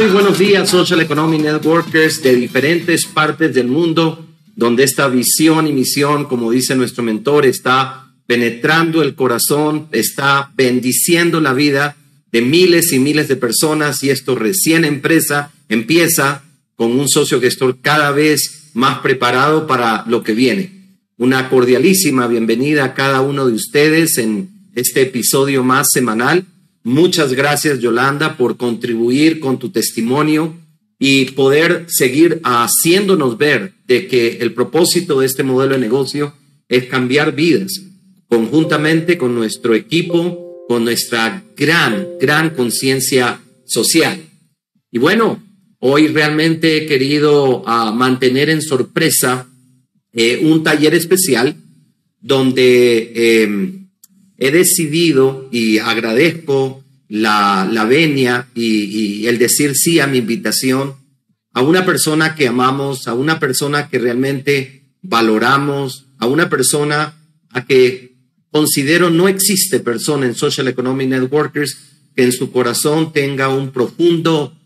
Muy buenos días, Social Economy Networkers de diferentes partes del mundo, donde esta visión y misión, como dice nuestro mentor, está penetrando el corazón, está bendiciendo la vida de miles y miles de personas y esto recién empresa empieza con un socio gestor cada vez más preparado para lo que viene. Una cordialísima bienvenida a cada uno de ustedes en este episodio más semanal Muchas gracias, Yolanda, por contribuir con tu testimonio y poder seguir haciéndonos ver de que el propósito de este modelo de negocio es cambiar vidas, conjuntamente con nuestro equipo, con nuestra gran, gran conciencia social. Y bueno, hoy realmente he querido ah, mantener en sorpresa eh, un taller especial donde eh, he decidido y agradezco la, venia y, el decir sí a mi invitación a una persona que amamos, a una persona que realmente valoramos, a una persona a que considero no existe persona en Social Economic Networkers que en su corazón tenga un profundo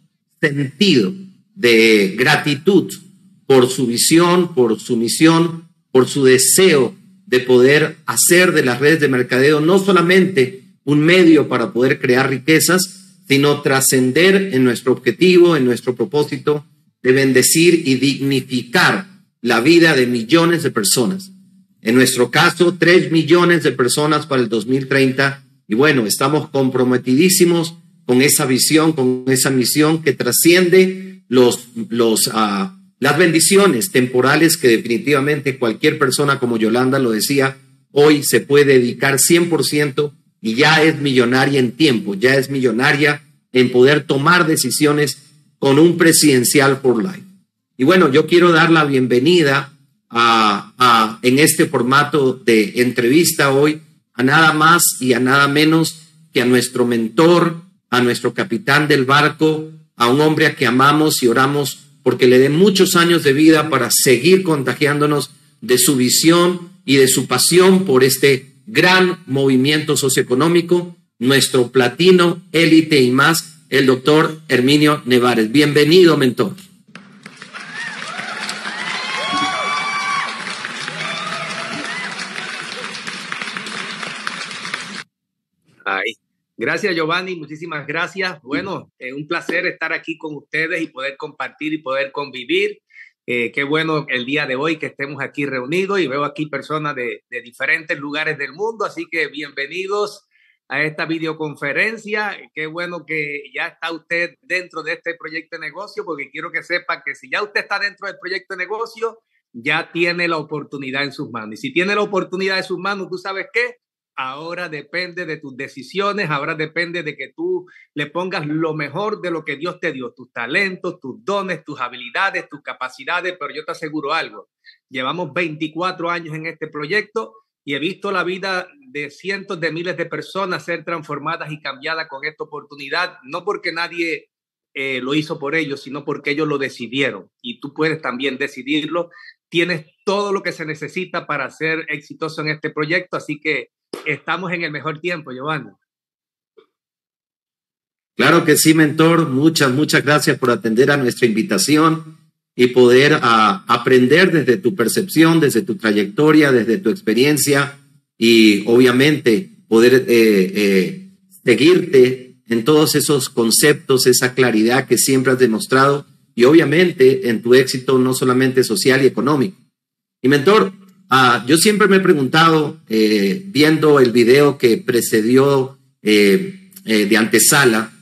sentido de gratitud por su visión, por su misión, por su deseo de poder hacer de las redes de mercadeo no solamente un medio para poder crear riquezas, sino trascender en nuestro objetivo, en nuestro propósito de bendecir y dignificar la vida de millones de personas. En nuestro caso, tres millones de personas para el 2030. Y bueno, estamos comprometidísimos con esa visión, con esa misión que trasciende los, los ah, las bendiciones temporales que definitivamente cualquier persona como Yolanda lo decía, hoy se puede dedicar 100% y ya es millonaria en tiempo, ya es millonaria en poder tomar decisiones con un presidencial por life. Y bueno, yo quiero dar la bienvenida a, en este formato de entrevista hoy a nada más y a nada menos que a nuestro mentor, a nuestro capitán del barco, a un hombre a que amamos y oramos porque le dé muchos años de vida para seguir contagiándonos de su visión y de su pasión por este gran movimiento socioeconómico, nuestro platino, élite y más, el doctor Herminio Nevares. Bienvenido, mentor. Ay, Gracias, Giovanni. Muchísimas gracias. Bueno, es eh, un placer estar aquí con ustedes y poder compartir y poder convivir. Eh, qué bueno el día de hoy que estemos aquí reunidos y veo aquí personas de, diferentes lugares del mundo, así que bienvenidos a esta videoconferencia. Qué bueno que ya está usted dentro de este proyecto de negocio, porque quiero que sepa que si ya usted está dentro del proyecto de negocio, ya tiene la oportunidad en sus manos. Y si tiene la oportunidad en sus manos, tú sabes qué, ahora depende de tus decisiones, ahora depende de que tú le pongas lo mejor de lo que Dios te dio, tus talentos, tus dones, tus habilidades, tus capacidades, pero yo te aseguro algo, llevamos 24 años en este proyecto y he visto la vida de cientos de miles de personas ser transformadas y cambiadas con esta oportunidad, no porque nadie eh, lo hizo por ellos, sino porque ellos lo decidieron. Y tú puedes también decidirlo Tienes todo lo que se necesita para ser exitoso en este proyecto, así que estamos en el mejor tiempo, Giovanni. Claro que sí, mentor. Muchas, muchas gracias por atender a nuestra invitación y poder ah, aprender desde tu percepción, desde tu trayectoria, desde tu experiencia y obviamente poder eh, eh, seguirte en todos esos conceptos, esa claridad que siempre has demostrado y obviamente en tu éxito no solamente social y económico. Y mentor, ah, yo siempre me he preguntado, eh, viendo el video que precedió eh, eh, de antesala,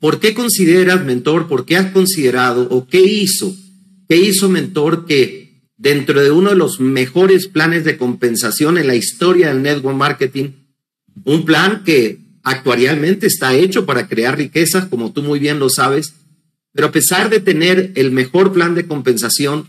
¿por qué consideras, mentor, por qué has considerado o qué hizo, qué hizo, mentor, que dentro de uno de los mejores planes de compensación en la historia del network marketing, un plan que actualmente está hecho para crear riquezas, como tú muy bien lo sabes, pero a pesar de tener el mejor plan de compensación,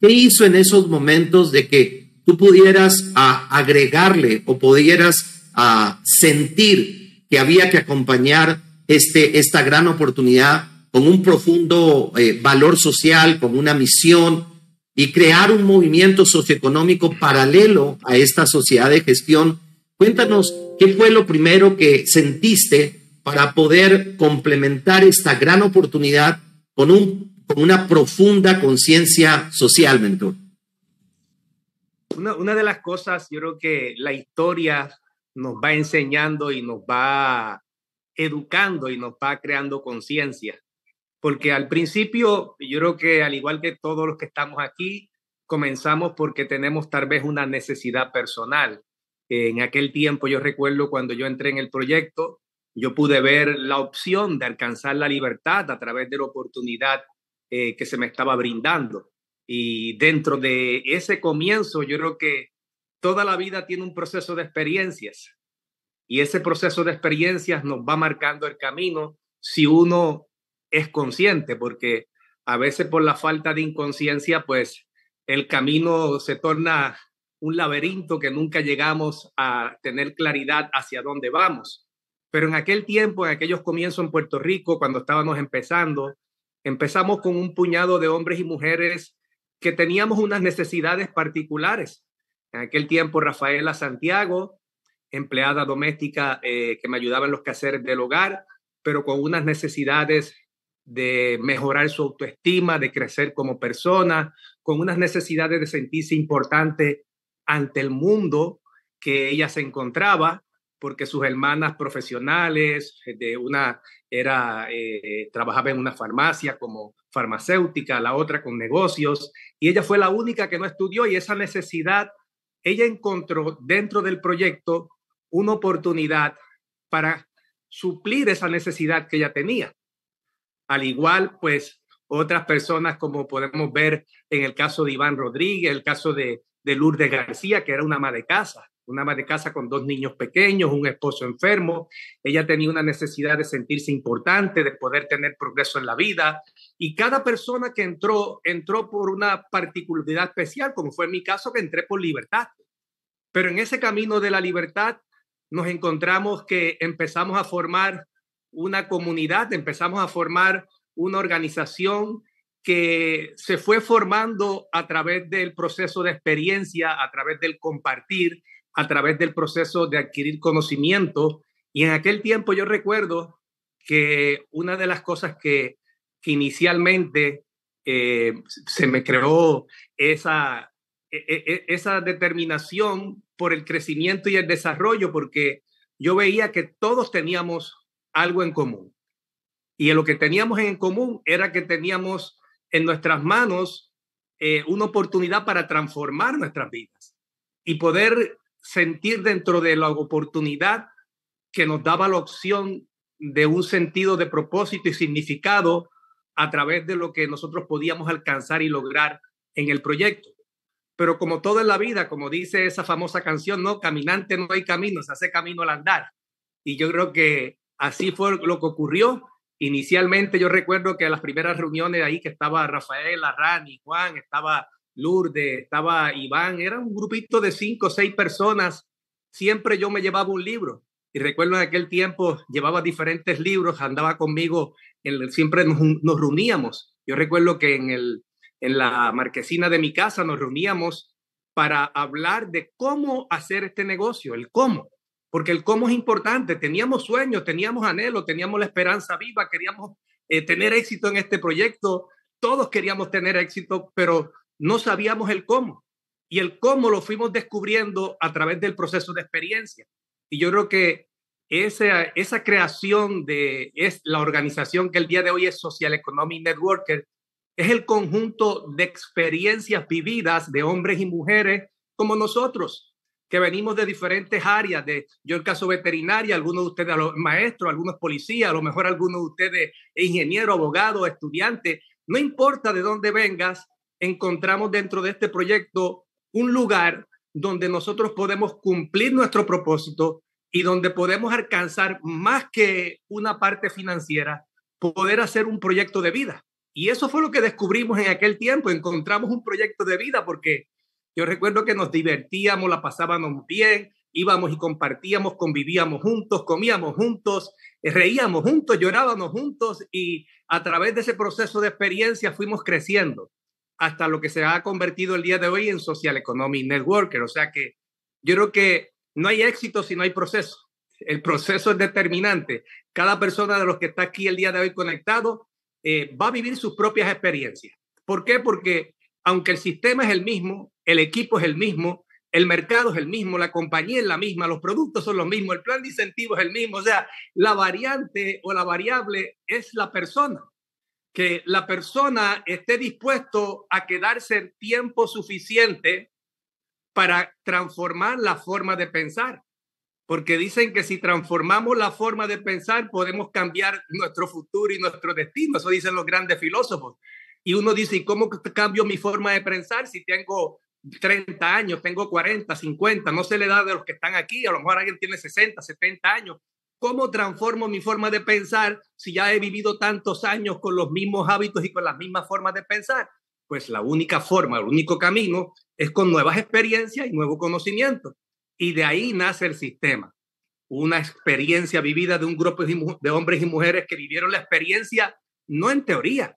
¿qué hizo en esos momentos de que tú pudieras a, agregarle o pudieras a, sentir que había que acompañar este, esta gran oportunidad con un profundo eh, valor social, con una misión y crear un movimiento socioeconómico paralelo a esta sociedad de gestión? Cuéntanos qué fue lo primero que sentiste para poder complementar esta gran oportunidad con, una profunda conciencia social, mentor? Una, una, de las cosas, yo creo que la historia nos va enseñando y nos va educando y nos va creando conciencia. Porque al principio, yo creo que al igual que todos los que estamos aquí, comenzamos porque tenemos tal vez una necesidad personal. En aquel tiempo yo recuerdo cuando yo entré en el proyecto, yo pude ver la opción de alcanzar la libertad a través de la oportunidad eh, que se me estaba brindando. Y dentro de ese comienzo, yo creo que toda la vida tiene un proceso de experiencias. Y ese proceso de experiencias nos va marcando el camino si uno es consciente, porque a veces por la falta de inconsciencia, pues el camino se torna un laberinto que nunca llegamos a tener claridad hacia dónde vamos. Pero en aquel tiempo, en aquellos comienzos en Puerto Rico, cuando estábamos empezando, empezamos con un puñado de hombres y mujeres que teníamos unas necesidades particulares. En aquel tiempo, Rafaela Santiago, empleada doméstica eh, que me ayudaba en los quehaceres del hogar, pero con unas necesidades de mejorar su autoestima, de crecer como persona, con unas necesidades de sentirse importante ante el mundo que ella se encontraba porque sus hermanas profesionales eh, de una era eh, trabajaba en una farmacia como farmacéutica, la otra con negocios y ella fue la única que no estudió y esa necesidad ella encontró dentro del proyecto una oportunidad para suplir esa necesidad que ella tenía. Al igual, pues otras personas como podemos ver en el caso de Iván Rodríguez, el caso de, de Lourdes García, que era una ama de casa, una ama de casa con dos niños pequeños, un esposo enfermo. Ella tenía una necesidad de sentirse importante, de poder tener progreso en la vida. Y cada persona que entró, entró por una particularidad especial, como fue en mi caso, que entré por libertad. Pero en ese camino de la libertad nos encontramos que empezamos a formar una comunidad, empezamos a formar una organización que se fue formando a través del proceso de experiencia, a través del compartir a través del proceso de adquirir conocimiento. Y en aquel tiempo yo recuerdo que una de las cosas que, que inicialmente eh, se me creó esa, e, e, e, esa determinación por el crecimiento y el desarrollo, porque yo veía que todos teníamos algo en común. Y lo que teníamos en común era que teníamos en nuestras manos eh, una oportunidad para transformar nuestras vidas y poder sentir dentro de la oportunidad que nos daba la opción de un sentido de propósito y significado a través de lo que nosotros podíamos alcanzar y lograr en el proyecto. Pero como toda la vida, como dice esa famosa canción, no, caminante no hay camino, se hace camino al andar. Y yo creo que así fue lo que ocurrió. Inicialmente yo recuerdo que en las primeras reuniones ahí que estaba Rafael, Arran y Juan, estaba Lourdes, estaba Iván, era un grupito de cinco o seis personas. Siempre yo me llevaba un libro. Y recuerdo en aquel tiempo llevaba diferentes libros, andaba conmigo, siempre nos, reuníamos. Yo recuerdo que en, el, en la marquesina de mi casa nos reuníamos para hablar de cómo hacer este negocio, el cómo, porque el cómo es importante. Teníamos sueños, teníamos anhelo teníamos la esperanza viva, queríamos eh, tener éxito en este proyecto, todos queríamos tener éxito, pero no sabíamos el cómo. Y el cómo lo fuimos descubriendo a través del proceso de experiencia. Y yo creo que esa, creación de es la organización que el día de hoy es Social Economic Networker, es el conjunto de experiencias vividas de hombres y mujeres como nosotros, que venimos de diferentes áreas, de yo el caso veterinaria, algunos de ustedes maestros, algunos policías, a lo mejor algunos de ustedes ingeniero, abogado, estudiante, no importa de dónde vengas, encontramos dentro de este proyecto un lugar donde nosotros podemos cumplir nuestro propósito y donde podemos alcanzar más que una parte financiera, poder hacer un proyecto de vida. Y eso fue lo que descubrimos en aquel tiempo, encontramos un proyecto de vida porque yo recuerdo que nos divertíamos, la pasábamos bien, íbamos y compartíamos, convivíamos juntos, comíamos juntos, reíamos juntos, llorábamos juntos y a través de ese proceso de experiencia fuimos creciendo hasta lo que se ha convertido el día de hoy en Social Economy Networker. O sea que yo creo que no hay éxito si no hay proceso. El proceso es determinante. Cada persona de los que está aquí el día de hoy conectado eh, va a vivir sus propias experiencias. ¿Por qué? Porque aunque el sistema es el mismo, el equipo es el mismo, el mercado es el mismo, la compañía es la misma, los productos son los mismos, el plan de incentivos es el mismo. O sea, la variante o la variable es la persona que la persona esté dispuesto a quedarse el tiempo suficiente para transformar la forma de pensar. Porque dicen que si transformamos la forma de pensar, podemos cambiar nuestro futuro y nuestro destino. Eso dicen los grandes filósofos. Y uno dice, ¿y cómo cambio mi forma de pensar si tengo 30 años, tengo 40, 50? No se le da de los que están aquí. A lo mejor alguien tiene 60, 70 años. ¿Cómo transformo mi forma de pensar si ya he vivido tantos años con los mismos hábitos y con las mismas formas de pensar? Pues la única forma, el único camino es con nuevas experiencias y nuevo conocimiento. Y de ahí nace el sistema. Una experiencia vivida de un grupo de hombres y mujeres que vivieron la experiencia no en teoría,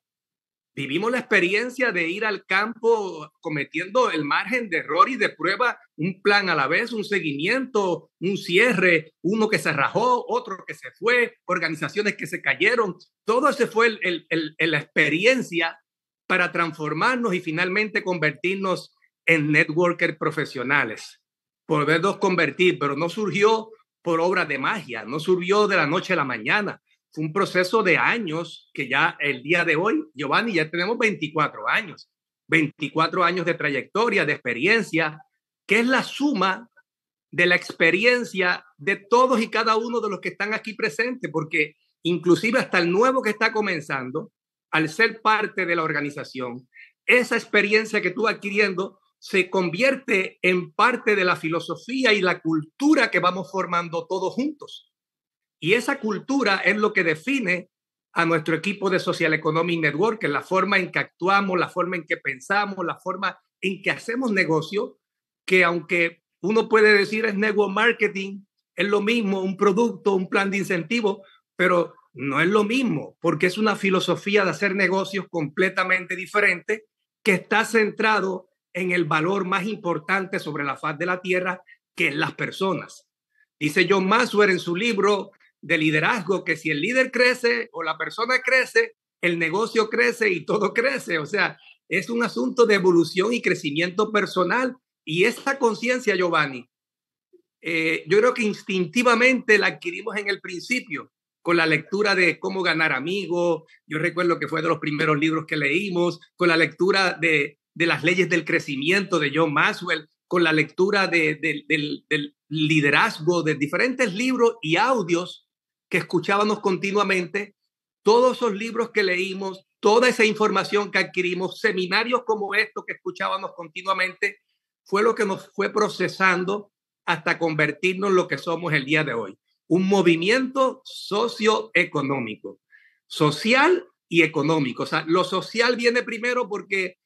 vivimos la experiencia de ir al campo cometiendo el margen de error y de prueba, un plan a la vez, un seguimiento, un cierre, uno que se rajó, otro que se fue, organizaciones que se cayeron. Todo ese fue la experiencia para transformarnos y finalmente convertirnos en networkers profesionales, podernos convertir, pero no surgió por obra de magia, no surgió de la noche a la mañana, un proceso de años que ya el día de hoy, Giovanni, ya tenemos 24 años, 24 años de trayectoria, de experiencia, que es la suma de la experiencia de todos y cada uno de los que están aquí presentes, porque inclusive hasta el nuevo que está comenzando, al ser parte de la organización, esa experiencia que tú adquiriendo se convierte en parte de la filosofía y la cultura que vamos formando todos juntos. Y esa cultura es lo que define a nuestro equipo de Social Economy Network, en la forma en que actuamos, la forma en que pensamos, la forma en que hacemos negocio, que aunque uno puede decir es network marketing, es lo mismo, un producto, un plan de incentivo, pero no es lo mismo, porque es una filosofía de hacer negocios completamente diferente que está centrado en el valor más importante sobre la faz de la tierra, que es las personas. Dice John Maswer en su libro de liderazgo, que si el líder crece o la persona crece, el negocio crece y todo crece. O sea, es un asunto de evolución y crecimiento personal. Y esa conciencia, Giovanni, eh, yo creo que instintivamente la adquirimos en el principio con la lectura de cómo ganar amigos. Yo recuerdo que fue de los primeros libros que leímos, con la lectura de, las leyes del crecimiento de John Maxwell, con la lectura del liderazgo de diferentes libros y audios que escuchábamos continuamente, todos esos libros que leímos, toda esa información que adquirimos, seminarios como estos que escuchábamos continuamente, fue lo que nos fue procesando hasta convertirnos en lo que somos el día de hoy. Un movimiento socioeconómico, social y económico. O sea, lo social viene primero porque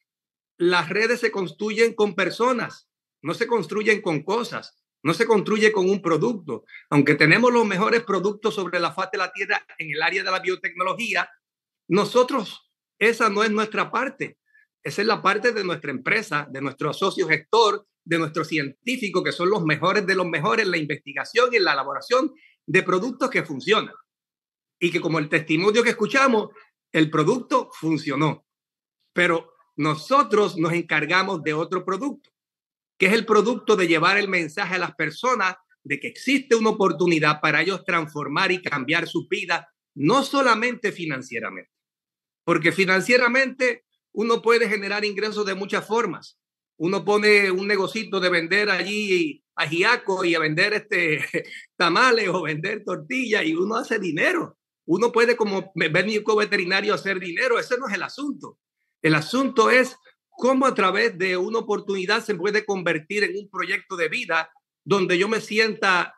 las redes se construyen con personas, no se construyen con cosas no se construye con un producto. Aunque tenemos los mejores productos sobre la faz de la Tierra en el área de la biotecnología, nosotros, esa no es nuestra parte. Esa es la parte de nuestra empresa, de nuestro socio gestor, de nuestro científico, que son los mejores de los mejores en la investigación y en la elaboración de productos que funcionan. Y que como el testimonio que escuchamos, el producto funcionó. Pero nosotros nos encargamos de otro producto que es el producto de llevar el mensaje a las personas de que existe una oportunidad para ellos transformar y cambiar su vida, no solamente financieramente, porque financieramente uno puede generar ingresos de muchas formas. Uno pone un negocito de vender allí a ajiaco y a vender este tamales o vender tortillas y uno hace dinero. Uno puede como médico veterinario hacer dinero, ese no es el asunto. El asunto es cómo a través de una oportunidad se puede convertir en un proyecto de vida donde yo me sienta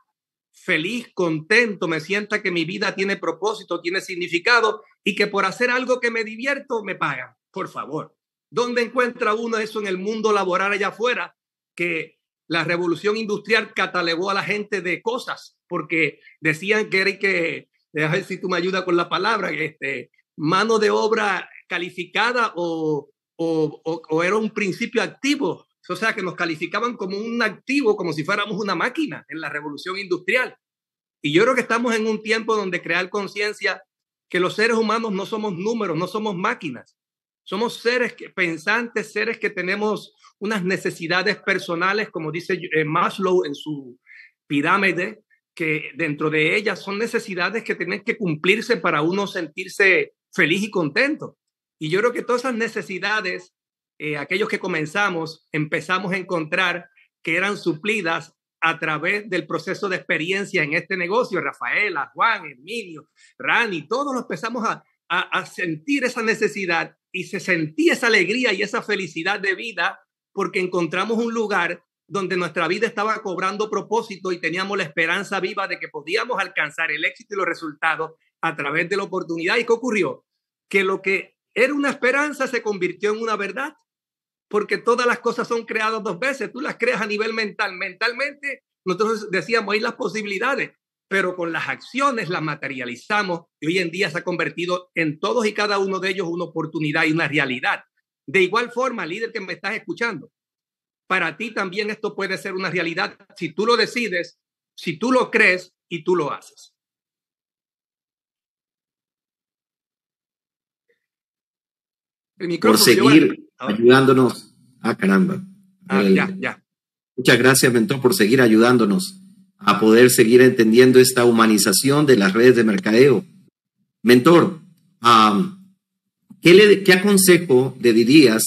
feliz, contento, me sienta que mi vida tiene propósito, tiene significado y que por hacer algo que me divierto me pagan, por favor. ¿Dónde encuentra uno eso en el mundo laboral allá afuera? Que la revolución industrial catalogó a la gente de cosas porque decían que era que, a ver si tú me ayudas con la palabra, este, mano de obra calificada o o, era un principio activo. O sea, que nos calificaban como un activo, como si fuéramos una máquina en la revolución industrial. Y yo creo que estamos en un tiempo donde crear conciencia que los seres humanos no somos números, no somos máquinas. Somos seres pensantes, seres que tenemos unas necesidades personales, como dice eh, Maslow en su pirámide, que dentro de ellas son necesidades que tienen que cumplirse para uno sentirse feliz y contento. Y yo creo que todas esas necesidades, eh, aquellos que comenzamos, empezamos a encontrar que eran suplidas a través del proceso de experiencia en este negocio. Rafaela, Juan, Emilio, Rani, todos empezamos a, a, a sentir esa necesidad y se sentía esa alegría y esa felicidad de vida porque encontramos un lugar donde nuestra vida estaba cobrando propósito y teníamos la esperanza viva de que podíamos alcanzar el éxito y los resultados a través de la oportunidad. ¿Y qué ocurrió? Que lo que era una esperanza, se convirtió en una verdad, porque todas las cosas son creadas dos veces. Tú las creas a nivel mental. Mentalmente, nosotros decíamos, hay las posibilidades, pero con las acciones las materializamos y hoy en día se ha convertido en todos y cada uno de ellos una oportunidad y una realidad. De igual forma, líder que me estás escuchando, para ti también esto puede ser una realidad si tú lo decides, si tú lo crees y tú lo haces. por seguir ayudándonos. Ah, caramba. Ah, Muchas gracias, mentor, por seguir ayudándonos a poder seguir entendiendo esta humanización de las redes de mercadeo. Mentor, ¿qué, le, ¿qué aconsejo le dirías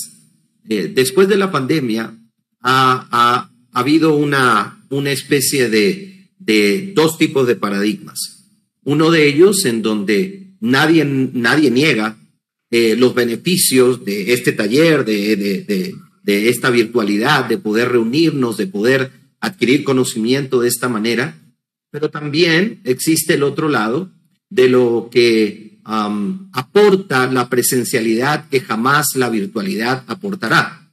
eh, después de la pandemia? Ha, ha, ha habido una, una especie de, de dos tipos de paradigmas. Uno de ellos en donde nadie, nadie niega eh, los beneficios de este taller, de, esta virtualidad, de poder reunirnos, de poder adquirir conocimiento de esta manera, pero también existe el otro lado de lo que aporta la presencialidad que jamás la virtualidad aportará.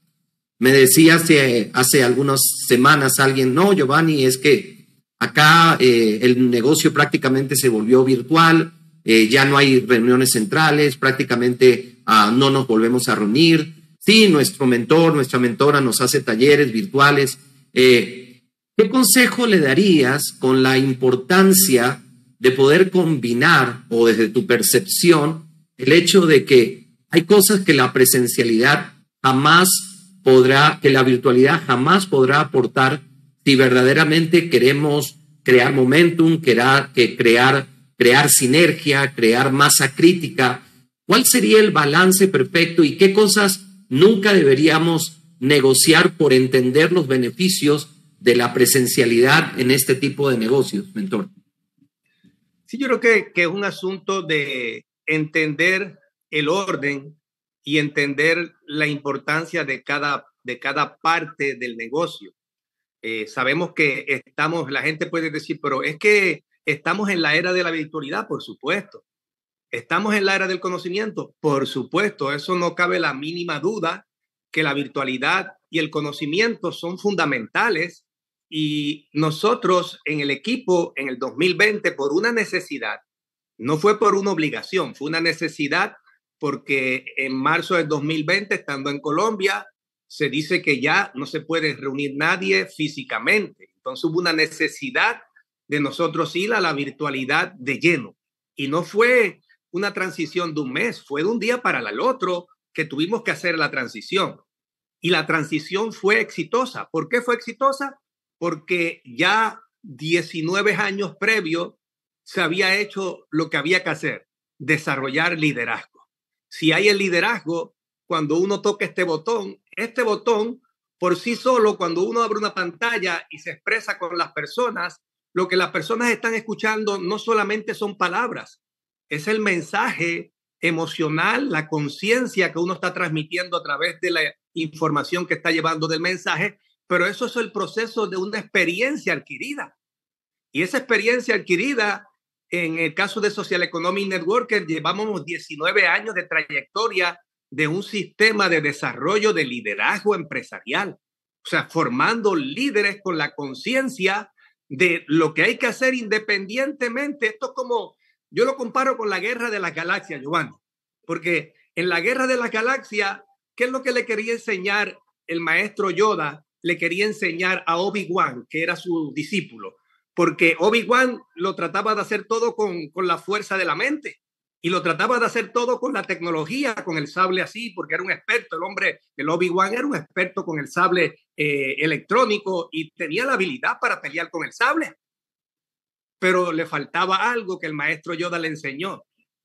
Me decía hace, hace algunas semanas alguien, no, Giovanni, es que acá eh, el negocio prácticamente se volvió virtual, eh, ya no hay reuniones centrales, prácticamente ah, no nos volvemos a reunir. Sí, nuestro mentor, nuestra mentora nos hace talleres virtuales. Eh, ¿Qué consejo le darías con la importancia de poder combinar o desde tu percepción el hecho de que hay cosas que la presencialidad jamás podrá, que la virtualidad jamás podrá aportar si verdaderamente queremos crear momentum, crear crear sinergia, crear masa crítica. ¿Cuál sería el balance perfecto y qué cosas nunca deberíamos negociar por entender los beneficios de la presencialidad en este tipo de negocios, mentor? Sí, yo creo que, es un asunto de entender el orden y entender la importancia de cada, de cada parte del negocio. Eh, sabemos que estamos, la gente puede decir, pero es que Estamos en la era de la virtualidad, por supuesto. Estamos en la era del conocimiento, por supuesto. Eso no cabe la mínima duda que la virtualidad y el conocimiento son fundamentales y nosotros en el equipo en el 2020 por una necesidad, no fue por una obligación, fue una necesidad porque en marzo del 2020, estando en Colombia, se dice que ya no se puede reunir nadie físicamente. Entonces hubo una necesidad de nosotros ir a la virtualidad de lleno. Y no fue una transición de un mes, fue de un día para el otro que tuvimos que hacer la transición. Y la transición fue exitosa. ¿Por qué fue exitosa? Porque ya 19 años previo se había hecho lo que había que hacer, desarrollar liderazgo. Si hay el liderazgo, cuando uno toca este botón, este botón por sí solo, cuando uno abre una pantalla y se expresa con las personas, lo que las personas están escuchando no solamente son palabras, es el mensaje emocional, la conciencia que uno está transmitiendo a través de la información que está llevando del mensaje, pero eso es el proceso de una experiencia adquirida. Y esa experiencia adquirida, en el caso de Social Economy Networker, llevamos 19 años de trayectoria de un sistema de desarrollo de liderazgo empresarial, o sea, formando líderes con la conciencia de lo que hay que hacer independientemente. Esto como, yo lo comparo con la guerra de la galaxia Giovanni, porque en la guerra de la galaxia ¿qué es lo que le quería enseñar el maestro Yoda? Le quería enseñar a Obi-Wan, que era su discípulo, porque Obi-Wan lo trataba de hacer todo con, con la fuerza de la mente y lo trataba de hacer todo con la tecnología, con el sable así, porque era un experto, el hombre, el Obi-Wan era un experto con el sable eh, electrónico y tenía la habilidad para pelear con el sable. Pero le faltaba algo que el maestro Yoda le enseñó,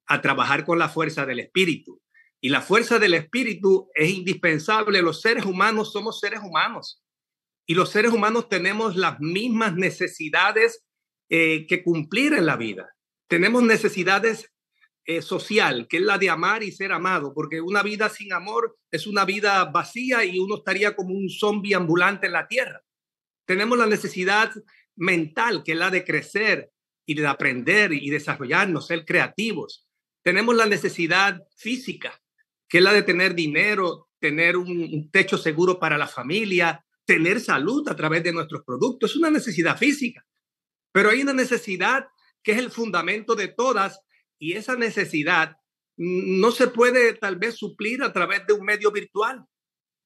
a trabajar con la fuerza del espíritu. Y la fuerza del espíritu es indispensable. Los seres humanos somos seres humanos. Y los seres humanos tenemos las mismas necesidades eh, que cumplir en la vida. Tenemos necesidades eh, social, que es la de amar y ser amado, porque una vida sin amor es una vida vacía y uno estaría como un zombie ambulante en la tierra. Tenemos la necesidad mental, que es la de crecer y de aprender y desarrollarnos, ser creativos. Tenemos la necesidad física, que es la de tener dinero, tener un techo seguro para la familia, tener salud a través de nuestros productos. Es una necesidad física, pero hay una necesidad que es el fundamento de todas, y esa necesidad no se puede tal vez suplir a través de un medio virtual,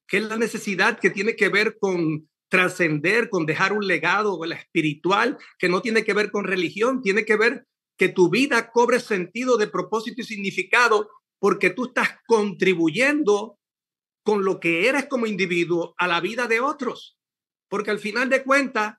que es la necesidad que tiene que ver con trascender, con dejar un legado el espiritual, que no tiene que ver con religión, tiene que ver que tu vida cobre sentido de propósito y significado porque tú estás contribuyendo con lo que eres como individuo a la vida de otros. Porque al final de cuentas,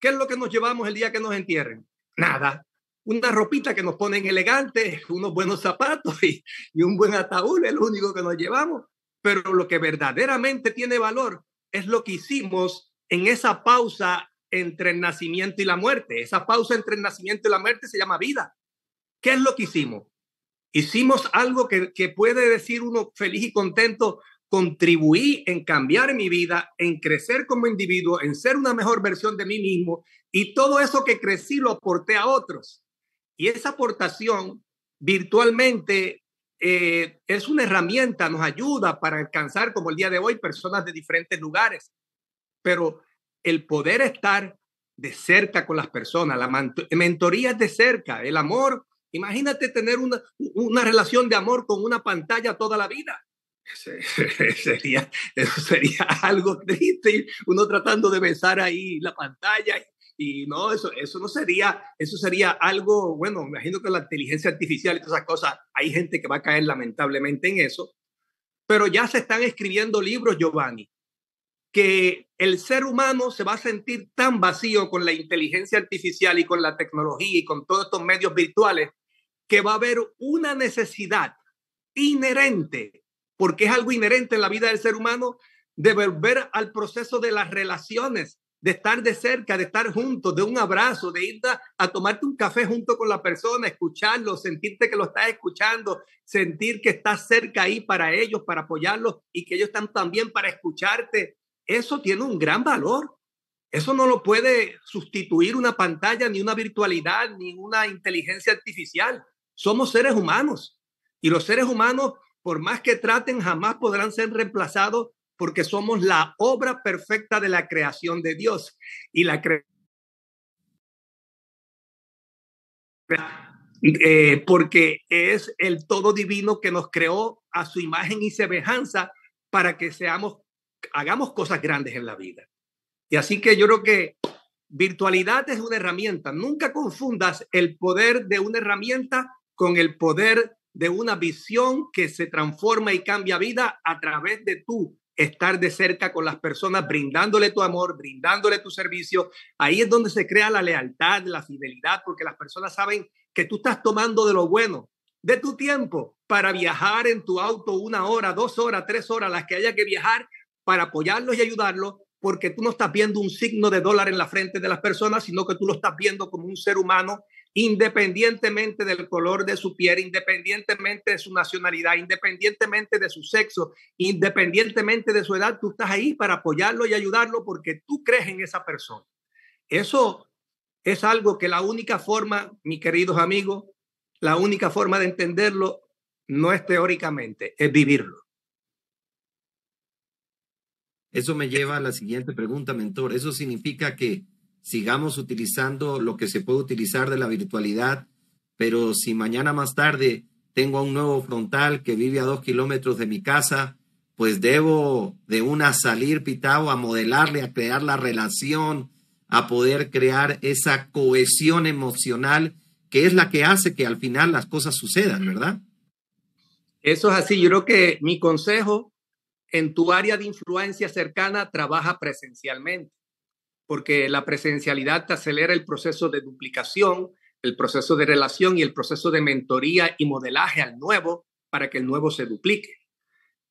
¿qué es lo que nos llevamos el día que nos entierren? Nada una ropita que nos ponen elegante, unos buenos zapatos y, un buen ataúd, es lo único que nos llevamos. Pero lo que verdaderamente tiene valor es lo que hicimos en esa pausa entre el nacimiento y la muerte. Esa pausa entre el nacimiento y la muerte se llama vida. ¿Qué es lo que hicimos? Hicimos algo que, que puede decir uno feliz y contento, contribuí en cambiar mi vida, en crecer como individuo, en ser una mejor versión de mí mismo y todo eso que crecí lo aporté a otros. Y esa aportación virtualmente eh, es una herramienta, nos ayuda para alcanzar, como el día de hoy, personas de diferentes lugares. Pero el poder estar de cerca con las personas, la mentoría de cerca, el amor. Imagínate tener una, relación de amor con una pantalla toda la vida. Sería, eso sería algo triste, uno tratando de besar ahí la pantalla y no, eso, eso no sería, eso sería algo, bueno, me imagino que la inteligencia artificial y todas esas cosas, hay gente que va a caer lamentablemente en eso, pero ya se están escribiendo libros, Giovanni, que el ser humano se va a sentir tan vacío con la inteligencia artificial y con la tecnología y con todos estos medios virtuales que va a haber una necesidad inherente, porque es algo inherente en la vida del ser humano, de volver al proceso de las relaciones, de estar de cerca, de estar juntos, de un abrazo, de ir a, tomarte un café junto con la persona, escucharlo, sentirte que lo estás escuchando, sentir que estás cerca ahí para ellos, para apoyarlos y que ellos están también para escucharte. Eso tiene un gran valor. Eso no lo puede sustituir una pantalla, ni una virtualidad, ni una inteligencia artificial. Somos seres humanos y los seres humanos, por más que traten, jamás podrán ser reemplazados porque somos la obra perfecta de la creación de Dios. Y la creación eh, porque es el todo divino que nos creó a su imagen y semejanza para que seamos, hagamos cosas grandes en la vida. Y así que yo creo que virtualidad es una herramienta. Nunca confundas el poder de una herramienta con el poder de una visión que se transforma y cambia vida a través de tú estar de cerca con las personas, brindándole tu amor, brindándole tu servicio. Ahí es donde se crea la lealtad, la fidelidad, porque las personas saben que tú estás tomando de lo bueno, de tu tiempo, para viajar en tu auto una hora, dos horas, tres horas, las que haya que viajar, para apoyarlos y ayudarlos, porque tú no estás viendo un signo de dólar en la frente de las personas, sino que tú lo estás viendo como un ser humano independientemente del color de su piel, independientemente de su nacionalidad, independientemente de su sexo, independientemente de su edad, tú estás ahí para apoyarlo y ayudarlo porque tú crees en esa persona. Eso es algo que la única forma, mis queridos amigos, la única forma de entenderlo no es teóricamente, es vivirlo. Eso me lleva a la siguiente pregunta, mentor. Eso significa que sigamos utilizando lo que se puede utilizar de la virtualidad, pero si mañana más tarde tengo a un nuevo frontal que vive a dos kilómetros de mi casa, pues debo de una salir pitado a modelarle, a crear la relación, a poder crear esa cohesión emocional que es la que hace que al final las cosas sucedan, ¿verdad? Eso es así. Yo creo que mi consejo en tu área de influencia cercana trabaja presencialmente porque la presencialidad te acelera el proceso de duplicación, el proceso de relación y el proceso de mentoría y modelaje al nuevo para que el nuevo se duplique.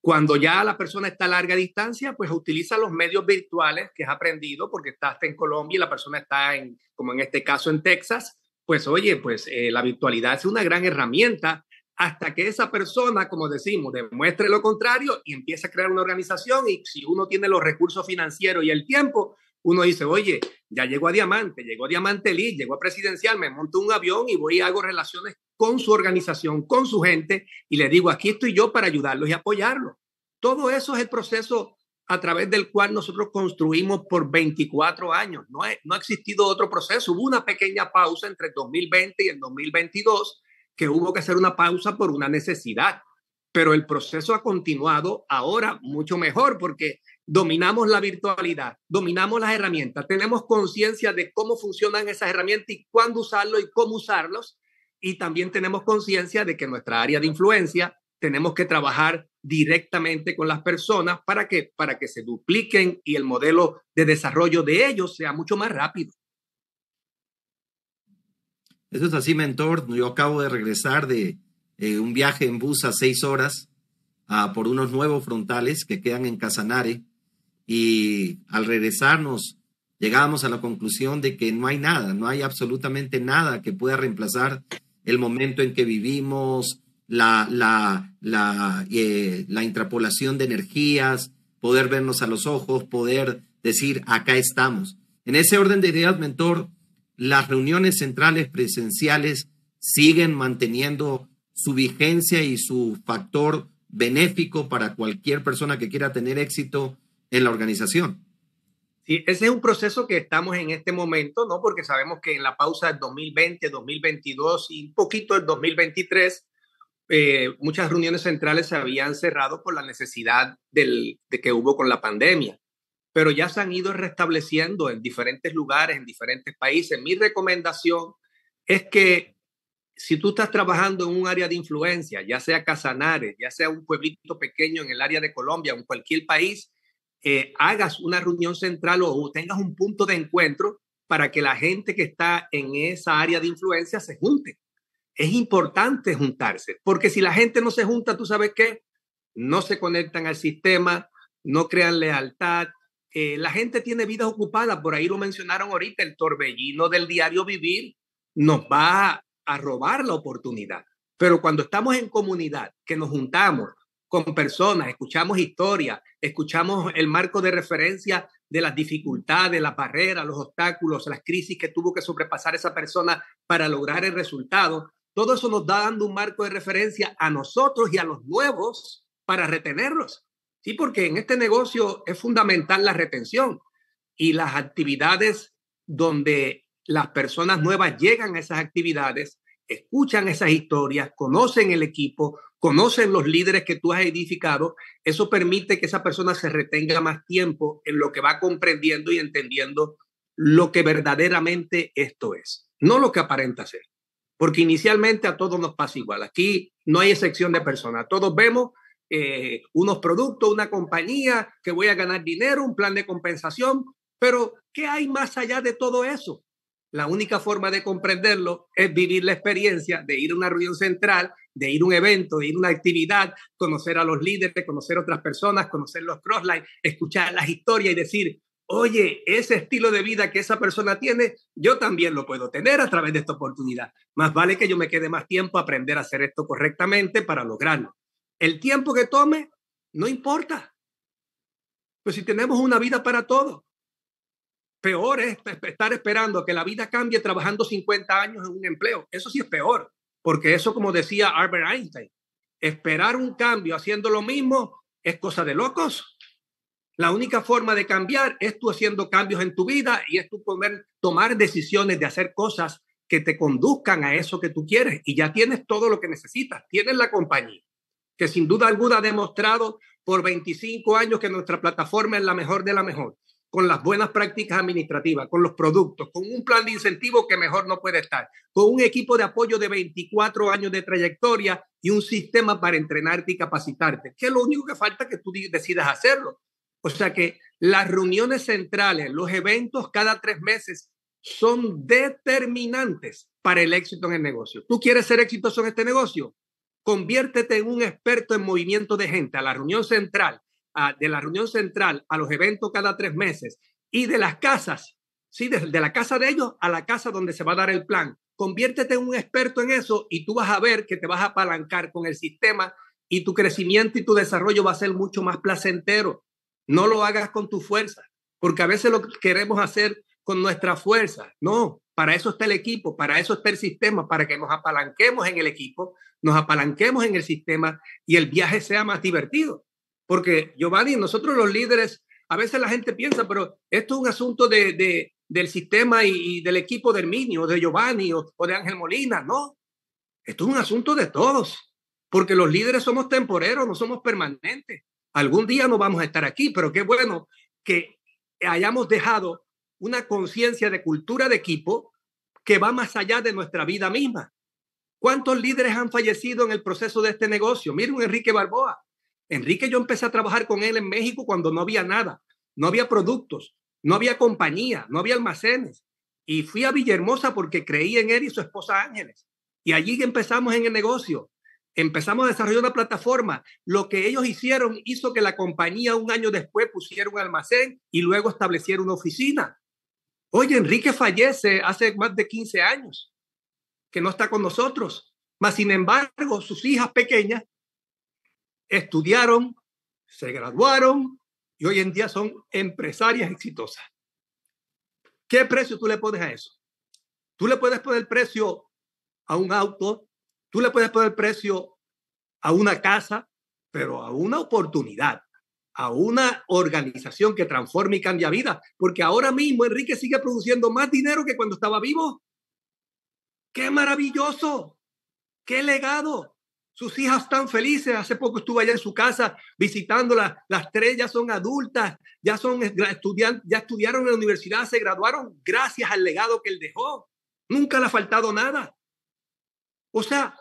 Cuando ya la persona está a larga distancia, pues utiliza los medios virtuales que has aprendido porque estás en Colombia y la persona está como en este caso en Texas, pues oye, pues eh, la virtualidad es una gran herramienta hasta que esa persona, como decimos, demuestre lo contrario y empieza a crear una organización y si uno tiene los recursos financieros y el tiempo, uno dice, oye, ya llegó a Diamante, llegó a Diamante Elite, llegó a Presidencial, me monto un avión y voy y hago relaciones con su organización, con su gente, y le digo, aquí estoy yo para ayudarlos y apoyarlos. Todo eso es el proceso a través del cual nosotros construimos por 24 años. No, no ha existido otro proceso. Hubo una pequeña pausa entre 2020 y el 2022, que hubo que hacer una pausa por una necesidad. Pero el proceso ha continuado ahora mucho mejor porque dominamos la virtualidad, dominamos las herramientas, tenemos conciencia de cómo funcionan esas herramientas y cuándo usarlo y cómo usarlos. Y también tenemos conciencia de que nuestra área de influencia tenemos que trabajar directamente con las personas para que, para que se dupliquen y el modelo de desarrollo de ellos sea mucho más rápido. Eso es así, mentor. Yo acabo de regresar de eh, un viaje en bus a seis horas ah, por unos nuevos frontales que quedan en Casanare, y al regresarnos llegábamos a la conclusión de que no hay nada, no hay absolutamente nada que pueda reemplazar el momento en que vivimos, la, la, la, eh, la intrapolación de energías, poder vernos a los ojos, poder decir, acá estamos. En ese orden de ideas, mentor, las reuniones centrales presenciales siguen manteniendo su vigencia y su factor benéfico para cualquier persona que quiera tener éxito en la organización. Sí, ese es un proceso que estamos en este momento, ¿no? Porque sabemos que en la pausa del 2020, 2022 y un poquito del 2023, eh, muchas reuniones centrales se habían cerrado por la necesidad de que hubo con la pandemia, pero ya se han ido restableciendo en diferentes lugares, en diferentes países. Mi recomendación es que si tú estás trabajando en un área de influencia, ya sea Casanares, ya sea un pueblito pequeño en el área de Colombia, en cualquier país, eh, hagas una reunión central o tengas un punto de encuentro para que la gente que está en esa área de influencia se junte. Es importante juntarse, porque si la gente no se junta, tú sabes qué, no se conectan al sistema, no crean lealtad. Eh, la gente tiene vidas ocupadas, por ahí lo mencionaron ahorita, el torbellino del diario vivir nos va a robar la oportunidad. Pero cuando estamos en comunidad, que nos juntamos, con personas, escuchamos historias, escuchamos el marco de referencia de las dificultades, las barreras, los obstáculos, las crisis que tuvo que sobrepasar esa persona para lograr el resultado. Todo eso nos da dando un marco de referencia a nosotros y a los nuevos para retenerlos. Sí, porque en este negocio es fundamental la retención y las actividades donde las personas nuevas llegan a esas actividades escuchan esas historias, conocen el equipo, conocen los líderes que tú has edificado, eso permite que esa persona se retenga más tiempo en lo que va comprendiendo y entendiendo lo que verdaderamente esto es, no lo que aparenta ser. Porque inicialmente a todos nos pasa igual. Aquí no hay excepción de personas. Todos vemos eh, unos productos, una compañía que voy a ganar dinero, un plan de compensación, pero ¿qué hay más allá de todo eso? la única forma de comprenderlo es vivir la experiencia de ir a una reunión central, de ir a un evento, de ir a una actividad, conocer a los líderes, conocer a otras personas, conocer los crosslines, escuchar las historias y decir, oye, ese estilo de vida que esa persona tiene, yo también lo puedo tener a través de esta oportunidad. Más vale que yo me quede más tiempo a aprender a hacer esto correctamente para lograrlo. El tiempo que tome, no importa. Pues si tenemos una vida para todo, Peor es estar esperando que la vida cambie trabajando 50 años en un empleo. Eso sí es peor, porque eso, como decía Albert Einstein, esperar un cambio haciendo lo mismo es cosa de locos. La única forma de cambiar es tú haciendo cambios en tu vida y es tú poder tomar decisiones de hacer cosas que te conduzcan a eso que tú quieres y ya tienes todo lo que necesitas. Tienes la compañía, que sin duda alguna ha demostrado por 25 años que nuestra plataforma es la mejor de la mejor con las buenas prácticas administrativas, con los productos, con un plan de incentivo que mejor no puede estar, con un equipo de apoyo de 24 años de trayectoria y un sistema para entrenarte y capacitarte, que es lo único que falta que tú decidas hacerlo. O sea que las reuniones centrales, los eventos cada tres meses son determinantes para el éxito en el negocio. ¿Tú quieres ser exitoso en este negocio? Conviértete en un experto en movimiento de gente a la reunión central de la reunión central a los eventos cada tres meses y de las casas, ¿sí? De, de, la casa de ellos a la casa donde se va a dar el plan. Conviértete en un experto en eso y tú vas a ver que te vas a apalancar con el sistema y tu crecimiento y tu desarrollo va a ser mucho más placentero. No lo hagas con tu fuerza, porque a veces lo queremos hacer con nuestra fuerza. No, para eso está el equipo, para eso está el sistema, para que nos apalanquemos en el equipo, nos apalanquemos en el sistema y el viaje sea más divertido. Porque Giovanni, nosotros los líderes, a veces la gente piensa, pero esto es un asunto de, del sistema y, del equipo de Herminio, de Giovanni o, de Ángel Molina, no. Esto es un asunto de todos, porque los líderes somos temporeros, no somos permanentes. Algún día no vamos a estar aquí, pero qué bueno que hayamos dejado una conciencia de cultura de equipo que va más allá de nuestra vida misma. ¿Cuántos líderes han fallecido en el proceso de este negocio? Miren, Enrique Barboa, Enrique, yo empecé a trabajar con él en México cuando no había nada, no había productos, no había compañía, no había almacenes. Y fui a Villahermosa porque creí en él y su esposa Ángeles. Y allí empezamos en el negocio. Empezamos a desarrollar una plataforma. Lo que ellos hicieron hizo que la compañía un año después pusiera un almacén y luego estableciera una oficina. Oye, Enrique fallece hace más de 15 años, que no está con nosotros. Mas, sin embargo, sus hijas pequeñas estudiaron, se graduaron y hoy en día son empresarias exitosas. ¿Qué precio tú le pones a eso? Tú le puedes poner precio a un auto, tú le puedes poner precio a una casa, pero a una oportunidad, a una organización que transforme y cambia vida. Porque ahora mismo Enrique sigue produciendo más dinero que cuando estaba vivo. ¡Qué maravilloso! ¡Qué legado! Sus hijas están felices. Hace poco estuve allá en su casa visitándola. Las tres ya son adultas, ya, son, estudiantes ya estudiaron en la universidad, se graduaron gracias al legado que él dejó. Nunca le ha faltado nada. O sea,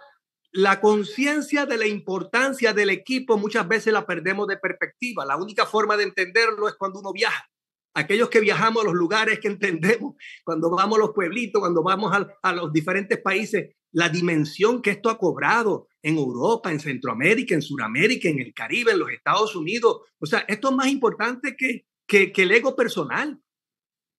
la conciencia de la importancia del equipo muchas veces la perdemos de perspectiva. La única forma de entenderlo es cuando uno viaja. Aquellos que viajamos a los lugares que entendemos, cuando vamos a los pueblitos, cuando vamos a, los diferentes países, la dimensión que esto ha cobrado en Europa, en Centroamérica, en Sudamérica, en el Caribe, en los Estados Unidos. O sea, esto es más importante que, que, que el ego personal.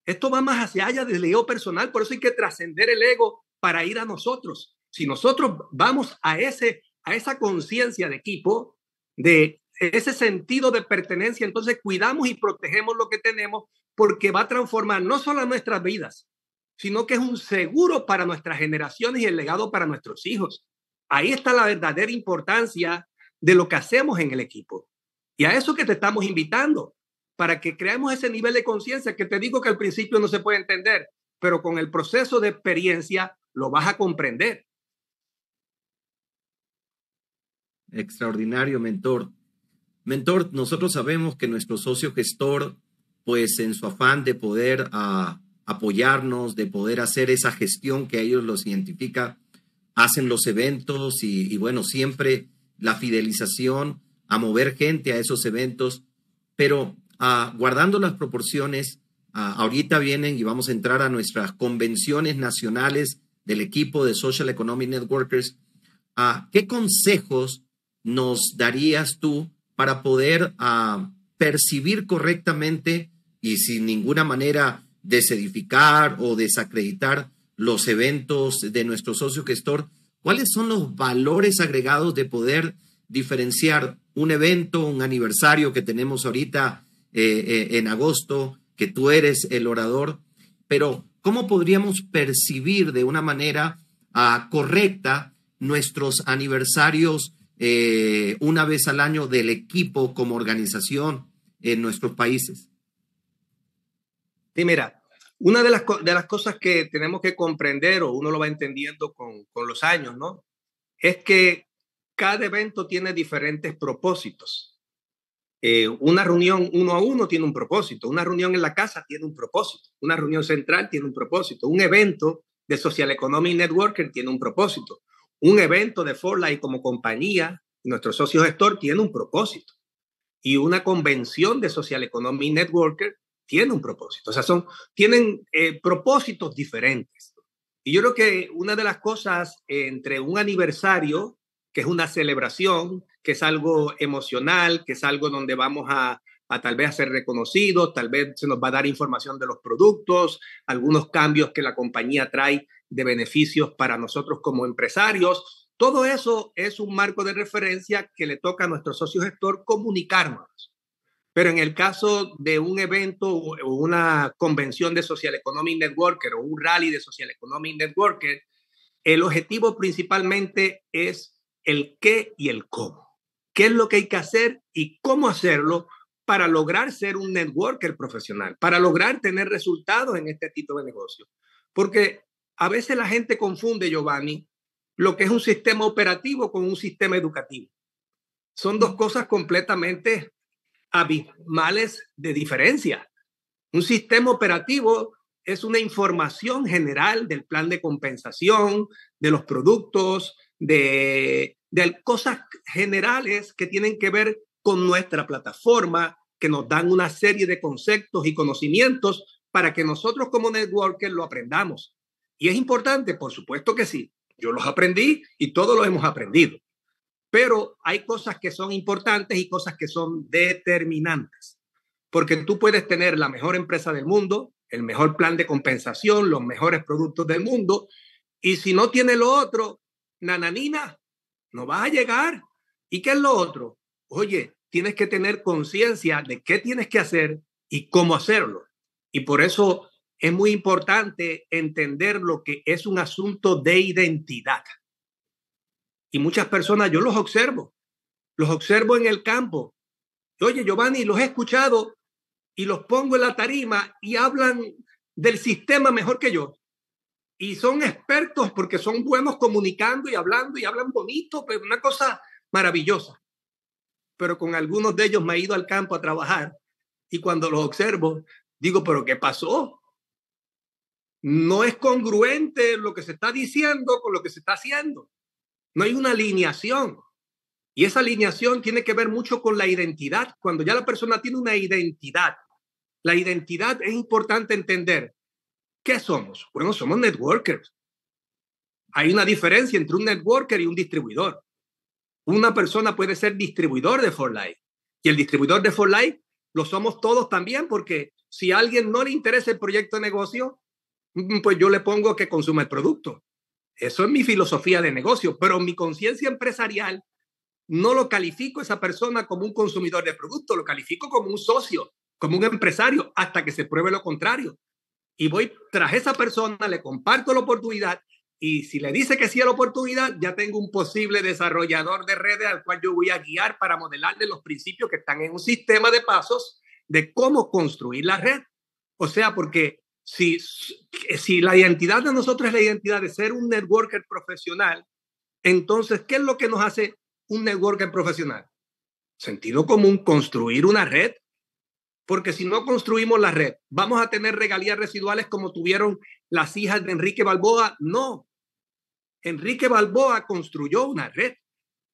Esto va más hacia allá del ego personal, por eso hay que trascender el ego para ir a nosotros. Si nosotros vamos a, ese, a esa conciencia de equipo, de ese sentido de pertenencia, entonces cuidamos y protegemos lo que tenemos porque va a transformar no solo nuestras vidas, sino que es un seguro para nuestras generaciones y el legado para nuestros hijos. Ahí está la verdadera importancia de lo que hacemos en el equipo. Y a eso que te estamos invitando, para que creamos ese nivel de conciencia que te digo que al principio no se puede entender, pero con el proceso de experiencia lo vas a comprender. Extraordinario, mentor. Mentor, nosotros sabemos que nuestro socio gestor, pues en su afán de poder ah, apoyarnos, de poder hacer esa gestión que a ellos los identifica, hacen los eventos y, bueno, siempre la fidelización a mover gente a esos eventos, pero ah, guardando las proporciones, ah, ahorita vienen y vamos a entrar a nuestras convenciones nacionales del equipo de Social Economic Networkers. ¿Qué consejos nos darías tú para poder ah, percibir correctamente y sin ninguna manera desedificar o desacreditar los eventos de nuestro socio gestor, cuáles son los valores agregados de poder diferenciar un evento, un aniversario que tenemos ahorita eh, eh, en agosto, que tú eres el orador, pero cómo podríamos percibir de una manera ah, correcta nuestros aniversarios eh, una vez al año del equipo como organización en nuestros países? Sí, mira, una de las, de las cosas que tenemos que comprender, o uno lo va entendiendo con, con los años, ¿no? Es que cada evento tiene diferentes propósitos. Eh, una reunión uno a uno tiene un propósito, una reunión en la casa tiene un propósito, una reunión central tiene un propósito, un evento de Social economy Networking tiene un propósito, un evento de Light como compañía, nuestro socio gestor tiene un propósito y una convención de Social Economy Networker tiene un propósito. O sea, son, tienen eh, propósitos diferentes. Y yo creo que una de las cosas entre un aniversario, que es una celebración, que es algo emocional, que es algo donde vamos a a tal vez a ser reconocido, tal vez se nos va a dar información de los productos, algunos cambios que la compañía trae de beneficios para nosotros como empresarios. Todo eso es un marco de referencia que le toca a nuestro socio gestor comunicarnos. Pero en el caso de un evento o una convención de Social Economy Networker o un rally de Social Economy Networker, el objetivo principalmente es el qué y el cómo. ¿Qué es lo que hay que hacer y cómo hacerlo para lograr ser un networker profesional, para lograr tener resultados en este tipo de negocio. Porque a veces la gente confunde, Giovanni, lo que es un sistema operativo con un sistema educativo. Son dos cosas completamente abismales de diferencia. Un sistema operativo es una información general del plan de compensación, de los productos, de, de cosas generales que tienen que ver con nuestra plataforma, que nos dan una serie de conceptos y conocimientos para que nosotros como networkers lo aprendamos. Y es importante, por supuesto que sí. Yo los aprendí y todos los hemos aprendido. Pero hay cosas que son importantes y cosas que son determinantes. Porque tú puedes tener la mejor empresa del mundo, el mejor plan de compensación, los mejores productos del mundo. Y si no tiene lo otro, nananina, no vas a llegar. ¿Y qué es lo otro? oye, tienes que tener conciencia de qué tienes que hacer y cómo hacerlo. Y por eso es muy importante entender lo que es un asunto de identidad. Y muchas personas, yo los observo, los observo en el campo. Oye, Giovanni, los he escuchado y los pongo en la tarima y hablan del sistema mejor que yo. Y son expertos porque son buenos comunicando y hablando y hablan bonito, pero una cosa maravillosa pero con algunos de ellos me he ido al campo a trabajar y cuando los observo, digo, pero ¿qué pasó? No es congruente lo que se está diciendo con lo que se está haciendo. No hay una alineación. Y esa alineación tiene que ver mucho con la identidad. Cuando ya la persona tiene una identidad, la identidad es importante entender. ¿Qué somos? Bueno, somos networkers. Hay una diferencia entre un networker y un distribuidor. Una persona puede ser distribuidor de Life y el distribuidor de Life lo somos todos también porque si a alguien no le interesa el proyecto de negocio, mm, pues yo le pongo que consuma el producto. Eso es mi filosofía de negocio, pero mi conciencia empresarial no lo califico esa persona como un consumidor de producto, lo califico como un socio, como un empresario, hasta que se pruebe lo contrario. Y voy tras esa persona, le comparto la oportunidad y si le dice que sí a la oportunidad, ya tengo un posible desarrollador de redes al cual yo voy a guiar para modelarle los principios que están en un sistema de pasos de cómo construir la red. O sea, porque si, si la identidad de nosotros es la identidad de ser un networker profesional, entonces, ¿qué es lo que nos hace un networker profesional? Sentido común, construir una red porque si no construimos la red, ¿vamos a tener regalías residuales como tuvieron las hijas de Enrique Balboa? No. Enrique Balboa construyó una red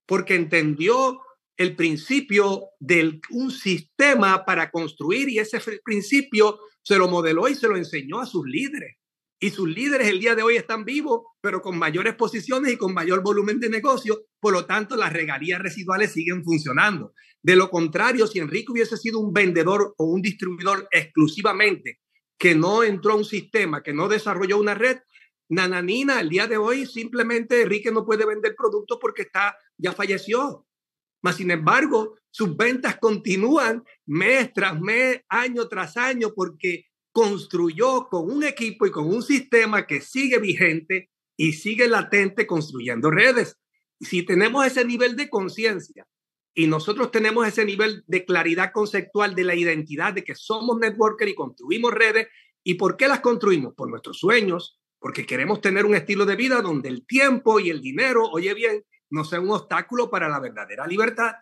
porque entendió el principio de un sistema para construir y ese principio se lo modeló y se lo enseñó a sus líderes. Y sus líderes el día de hoy están vivos, pero con mayores posiciones y con mayor volumen de negocio. Por lo tanto, las regalías residuales siguen funcionando. De lo contrario, si Enrique hubiese sido un vendedor o un distribuidor exclusivamente, que no entró a un sistema, que no desarrolló una red, Nananina, al día de hoy simplemente Enrique no puede vender productos porque está, ya falleció. Mas, sin embargo, sus ventas continúan mes tras mes, año tras año, porque construyó con un equipo y con un sistema que sigue vigente y sigue latente construyendo redes. Si tenemos ese nivel de conciencia y nosotros tenemos ese nivel de claridad conceptual de la identidad, de que somos networker y construimos redes. ¿Y por qué las construimos? Por nuestros sueños, porque queremos tener un estilo de vida donde el tiempo y el dinero, oye bien, no sea un obstáculo para la verdadera libertad.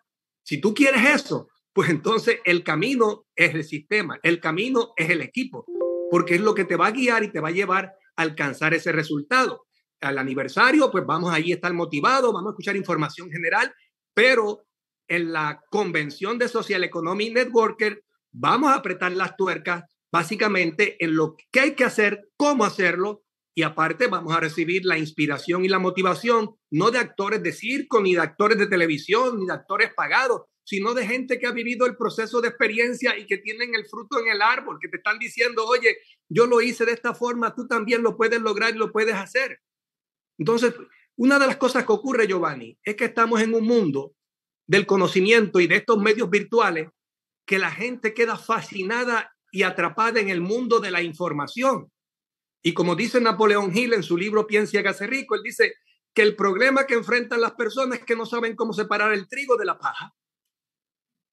Si tú quieres eso, pues entonces el camino es el sistema, el camino es el equipo, porque es lo que te va a guiar y te va a llevar a alcanzar ese resultado. Al aniversario, pues vamos ahí a estar motivados, vamos a escuchar información general, pero en la convención de Social Economy Networker, vamos a apretar las tuercas básicamente en lo que hay que hacer, cómo hacerlo, y aparte vamos a recibir la inspiración y la motivación, no de actores de circo, ni de actores de televisión, ni de actores pagados, sino de gente que ha vivido el proceso de experiencia y que tienen el fruto en el árbol, que te están diciendo, oye, yo lo hice de esta forma, tú también lo puedes lograr y lo puedes hacer. Entonces, una de las cosas que ocurre, Giovanni, es que estamos en un mundo del conocimiento y de estos medios virtuales que la gente queda fascinada y atrapada en el mundo de la información. Y como dice Napoleón Hill en su libro Piense y hágase rico, él dice que el problema que enfrentan las personas es que no saben cómo separar el trigo de la paja,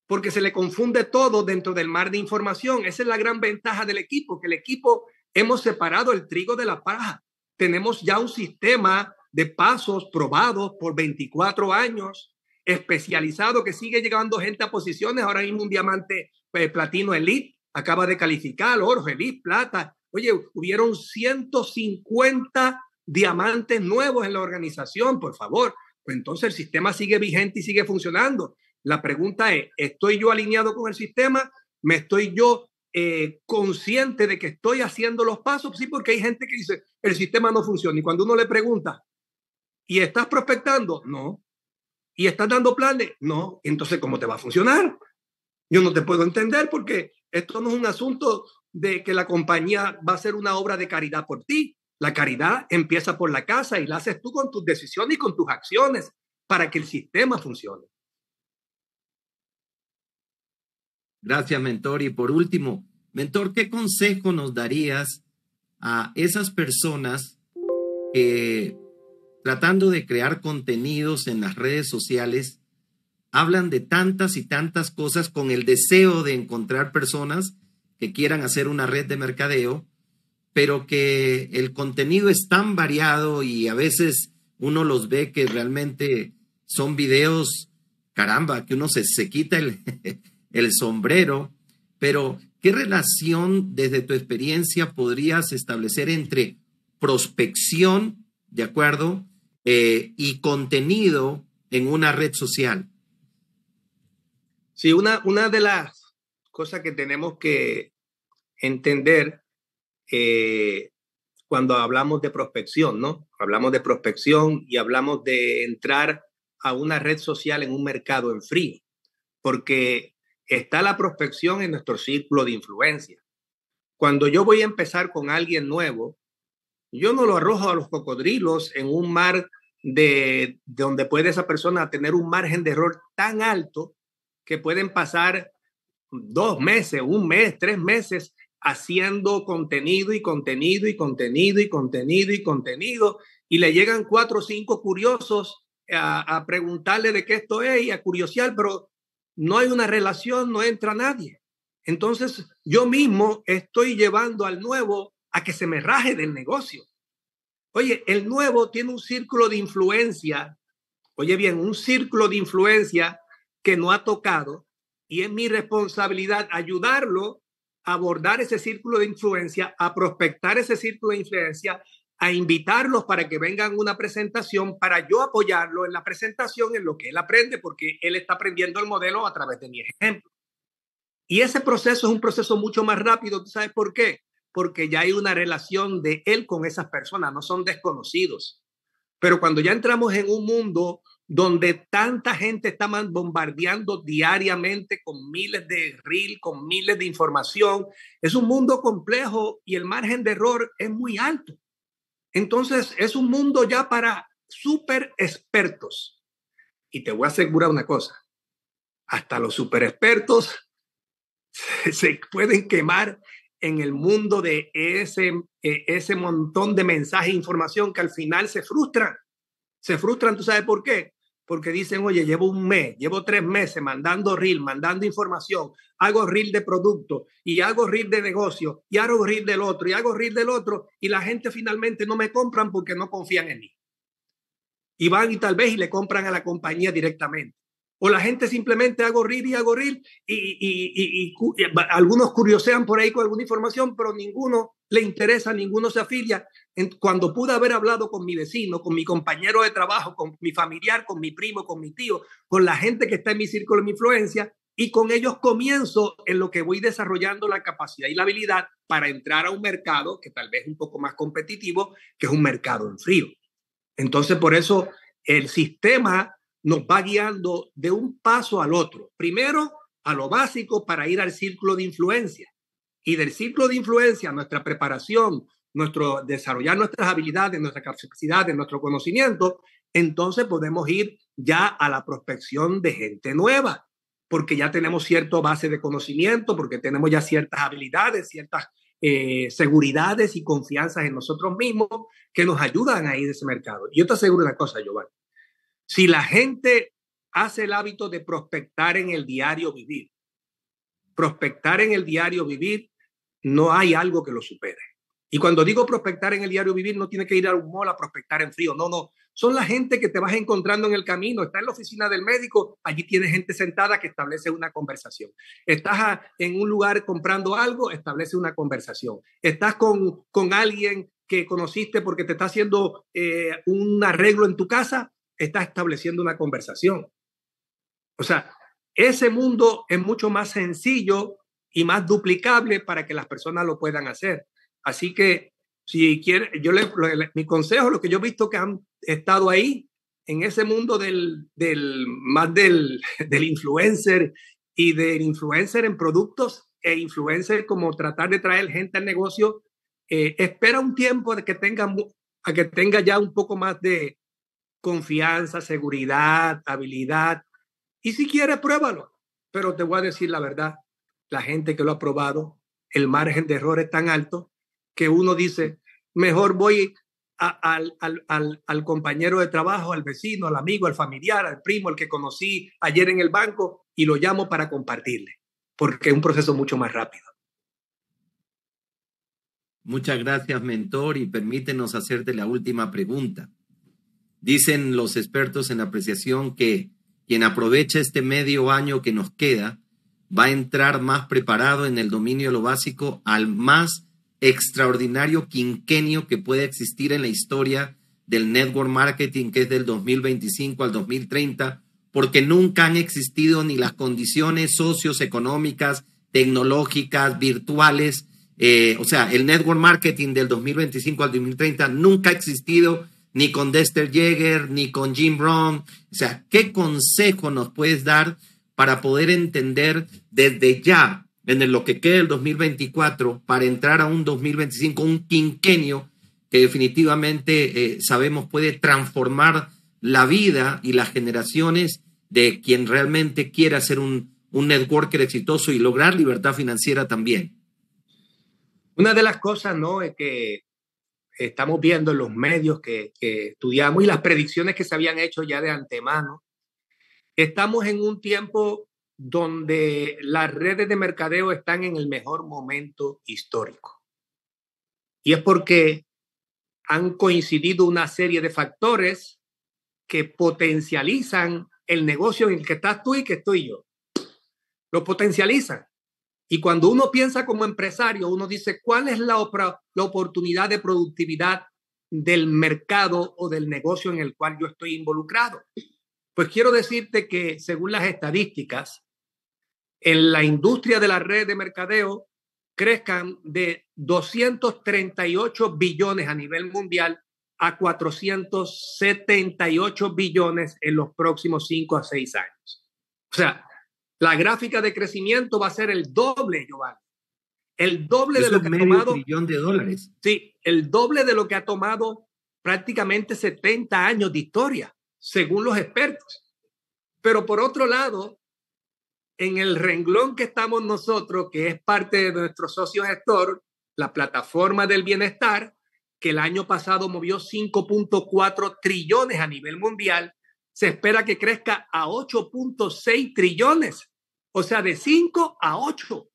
porque se le confunde todo dentro del mar de información. Esa es la gran ventaja del equipo, que el equipo hemos separado el trigo de la paja. Tenemos ya un sistema de pasos probados por 24 años especializado que sigue llegando gente a posiciones. Ahora mismo un diamante pues, platino elite acaba de calificar, oro, elite, plata. Oye, hubieron 150 diamantes nuevos en la organización, por favor. Pues entonces el sistema sigue vigente y sigue funcionando. La pregunta es, ¿estoy yo alineado con el sistema? ¿Me estoy yo eh, consciente de que estoy haciendo los pasos? Sí, porque hay gente que dice, el sistema no funciona. Y cuando uno le pregunta, ¿y estás prospectando? No, ¿Y estás dando planes? No. Entonces, ¿cómo te va a funcionar? Yo no te puedo entender porque esto no es un asunto de que la compañía va a hacer una obra de caridad por ti. La caridad empieza por la casa y la haces tú con tus decisiones y con tus acciones para que el sistema funcione. Gracias, mentor. Y por último, mentor, ¿qué consejo nos darías a esas personas que tratando de crear contenidos en las redes sociales, hablan de tantas y tantas cosas con el deseo de encontrar personas que quieran hacer una red de mercadeo, pero que el contenido es tan variado y a veces uno los ve que realmente son videos, caramba, que uno se, se quita el, el sombrero, pero ¿qué relación desde tu experiencia podrías establecer entre prospección, de acuerdo, eh, y contenido en una red social. Sí, una, una de las cosas que tenemos que entender eh, cuando hablamos de prospección, ¿no? Hablamos de prospección y hablamos de entrar a una red social en un mercado en frío, porque está la prospección en nuestro círculo de influencia. Cuando yo voy a empezar con alguien nuevo, yo no lo arrojo a los cocodrilos en un mar de, donde puede esa persona tener un margen de error tan alto que pueden pasar dos meses, un mes, tres meses haciendo contenido y contenido y contenido y contenido y contenido y le llegan cuatro o cinco curiosos a, preguntarle de qué esto es y a curiosear, pero no hay una relación, no entra nadie. Entonces yo mismo estoy llevando al nuevo a que se me raje del negocio. Oye, el nuevo tiene un círculo de influencia, oye bien, un círculo de influencia que no ha tocado y es mi responsabilidad ayudarlo a abordar ese círculo de influencia, a prospectar ese círculo de influencia, a invitarlos para que vengan a una presentación, para yo apoyarlo en la presentación, en lo que él aprende, porque él está aprendiendo el modelo a través de mi ejemplo. Y ese proceso es un proceso mucho más rápido, sabes por qué? porque ya hay una relación de él con esas personas, no son desconocidos. Pero cuando ya entramos en un mundo donde tanta gente está bombardeando diariamente con miles de reel, con miles de información, es un mundo complejo y el margen de error es muy alto. Entonces, es un mundo ya para super expertos. Y te voy a asegurar una cosa, hasta los super expertos se pueden quemar en el mundo de ese, eh, ese montón de mensajes e información que al final se frustran. Se frustran, ¿tú sabes por qué? Porque dicen, oye, llevo un mes, llevo tres meses mandando reel, mandando información, hago reel de producto y hago reel de negocio y hago reel del otro y hago reel del otro y la gente finalmente no me compran porque no confían en mí. Y van y tal vez y le compran a la compañía directamente o la gente simplemente hago rir y hago y, y, y, algunos curiosean por ahí con alguna información, pero ninguno le interesa, ninguno se afilia. cuando pude haber hablado con mi vecino, con mi compañero de trabajo, con mi familiar, con mi primo, con mi tío, con la gente que está en mi círculo de mi influencia, y con ellos comienzo en lo que voy desarrollando la capacidad y la habilidad para entrar a un mercado que tal vez es un poco más competitivo, que es un mercado en frío. Entonces, por eso el sistema nos va guiando de un paso al otro. Primero, a lo básico para ir al círculo de influencia. Y del círculo de influencia, nuestra preparación, nuestro desarrollar nuestras habilidades, nuestra capacidad, nuestro conocimiento, entonces podemos ir ya a la prospección de gente nueva, porque ya tenemos cierta base de conocimiento, porque tenemos ya ciertas habilidades, ciertas eh, seguridades y confianzas en nosotros mismos que nos ayudan a ir a ese mercado. Yo te aseguro una cosa, Giovanni. Si la gente hace el hábito de prospectar en el diario vivir, prospectar en el diario vivir, no hay algo que lo supere. Y cuando digo prospectar en el diario vivir, no tiene que ir a un mall a prospectar en frío, no, no. Son la gente que te vas encontrando en el camino. Está en la oficina del médico, allí tienes gente sentada que establece una conversación. Estás en un lugar comprando algo, establece una conversación. Estás con, alguien que conociste porque te está haciendo eh, un arreglo en tu casa, está estableciendo una conversación. O sea, ese mundo es mucho más sencillo y más duplicable para que las personas lo puedan hacer. Así que, si quiere, yo le, mi consejo, lo que yo he visto que han estado ahí, en ese mundo del, del más del, del influencer y del influencer en productos e influencer como tratar de traer gente al negocio, eh, espera un tiempo de que tengan a que tenga ya un poco más de, confianza, seguridad, habilidad. Y si quieres, pruébalo. Pero te voy a decir la verdad, la gente que lo ha probado, el margen de error es tan alto que uno dice, mejor voy al, compañero de trabajo, al vecino, al amigo, al familiar, al primo, el que conocí ayer en el banco y lo llamo para compartirle, porque es un proceso mucho más rápido. Muchas gracias, mentor, y permítenos hacerte la última pregunta. Dicen los expertos en apreciación que quien aprovecha este medio año que nos queda va a entrar más preparado en el dominio de lo básico al más extraordinario quinquenio que puede existir en la historia del network marketing, que es del 2025 al 2030, porque nunca han existido ni las condiciones socioeconómicas, tecnológicas, virtuales. Eh, o sea, el network marketing del 2025 al 2030 nunca ha existido ni con Dexter Jager ni con Jim Brown. O sea, ¿qué consejo nos puedes dar para poder entender desde ya, en lo que queda el 2024, para entrar a un 2025, un quinquenio que definitivamente eh, sabemos puede transformar la vida y las generaciones de quien realmente quiera ser un, un networker exitoso y lograr libertad financiera también? Una de las cosas, ¿no? Es que estamos viendo en los medios que, que estudiamos y las predicciones que se habían hecho ya de antemano, estamos en un tiempo donde las redes de mercadeo están en el mejor momento histórico. Y es porque han coincidido una serie de factores que potencializan el negocio en el que estás tú y que estoy yo. Lo potencializan. Y cuando uno piensa como empresario, uno dice, ¿cuál es la, oportunidad de productividad del mercado o del negocio en el cual yo estoy involucrado? Pues quiero decirte que según las estadísticas, en la industria de la red de mercadeo crezcan de 238 billones a nivel mundial a 478 billones en los próximos 5 a 6 años. O sea, la gráfica de crecimiento va a ser el doble, Giovanni. El doble de lo que ha tomado. de dólares. Sí, el doble de lo que ha tomado prácticamente 70 años de historia, según los expertos. Pero por otro lado, en el renglón que estamos nosotros, que es parte de nuestro socio gestor, la plataforma del bienestar, que el año pasado movió 5.4 trillones a nivel mundial, se espera que crezca a 8.6 trillones, o sea, de 5 a 8.